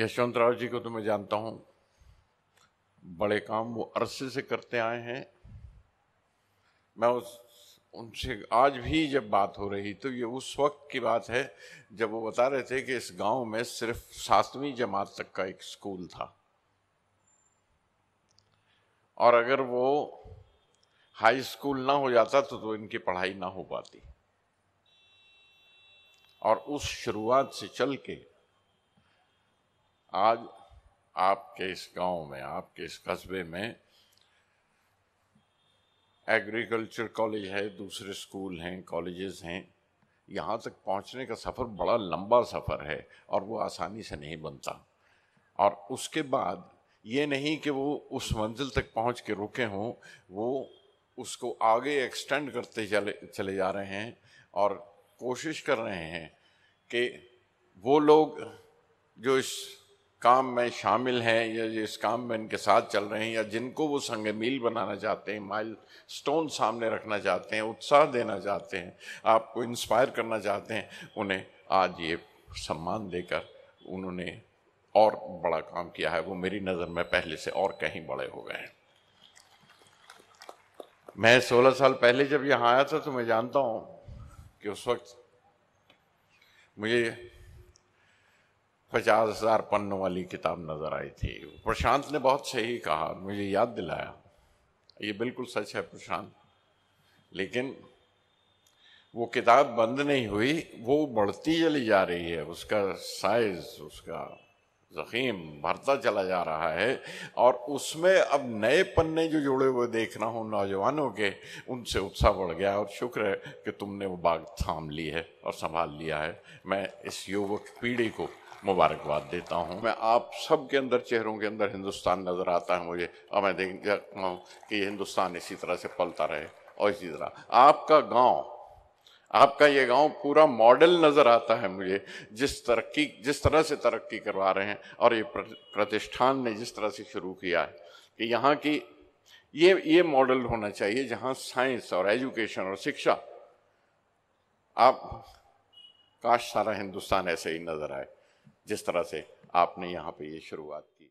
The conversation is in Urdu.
یشونت راؤ جی کو تو میں جانتا ہوں بڑے کام وہ عرصے سے کرتے آئے ہیں میں اس ان سے آج بھی جب بات ہو رہی تو یہ اس وقت کی بات ہے جب وہ بتا رہے تھے کہ اس گاؤں میں صرف ساتویں جماعت تک کا ایک اسکول تھا اور اگر وہ ہائی اسکول نہ ہو جاتا تو تو ان کی پڑھائی نہ ہو پاتی اور اس شروعات سے چل کے آج آپ کے اس گاؤں میں آپ کے اس قصبے میں ایگریکلچر کالج ہے دوسرے اسکول ہیں کالجز ہیں یہاں تک پہنچنے کا سفر بڑا لمبا سفر ہے اور وہ آسانی سے نہیں بنتا اور اس کے بعد یہ نہیں کہ وہ اس منزل تک پہنچ کے رکے ہوں وہ اس کو آگے ایکسٹینڈ کرتے چلے چلے جا رہے ہیں اور کوشش کر رہے ہیں کہ وہ لوگ جو اس کام میں شامل ہیں یا جس کام میں ان کے ساتھ چل رہے ہیں یا جن کو وہ سنگ میل بنانا چاہتے ہیں مائل سٹون سامنے رکھنا چاہتے ہیں اتساہ دینا چاہتے ہیں آپ کو انسپائر کرنا چاہتے ہیں انہیں آج یہ سمان دے کر انہوں نے اور بڑا کام کیا ہے وہ میری نظر میں پہلے سے اور کہیں بڑے ہو گئے ہیں میں سولہ سال پہلے جب یہاں آیا تھا تو میں جانتا ہوں کہ اس وقت مجھے پچاس ہزار پنوں والی کتاب نظر آئی تھی پرشانت نے بہت صحیح کہا مجھے یاد دلایا یہ بالکل سچ ہے پرشانت لیکن وہ کتاب بند نہیں ہوئی وہ بڑھتی چلی جا رہی ہے اس کا سائز اس کا زخیم بھرتا چلا جا رہا ہے اور اس میں اب نئے پنے جو جڑے ہوئے دیکھ رہا ہوں نوجوانوں کے ان سے اتسا بڑھ گیا اور شکر ہے کہ تم نے وہ باغ تھام لی ہے اور سنبھال لیا ہے میں اس یوک پیڑھی کو مبارکباد دیتا ہوں میں آپ سب کے اندر چہروں کے اندر ہندوستان نظر آتا ہے مجھے اور میں دیکھ ہوں کہ یہ ہندوستان اسی طرح سے پلتا رہے اور اسی طرح آپ کا گاؤں آپ کا یہ گاؤں پورا ماڈل نظر آتا ہے مجھے جس ترقی جس طرح سے ترقی کروا رہے ہیں اور یہ پرتشٹھان نے جس طرح سے شروع کیا ہے کہ یہاں کی یہ یہ ماڈل ہونا چاہیے جہاں سائنس اور ایجوکیشن اور شکشا آپ کاش سارا ہندوستان ایسے ہی نظر آئے جس طرح سے آپ نے یہاں پہ یہ شروعات کی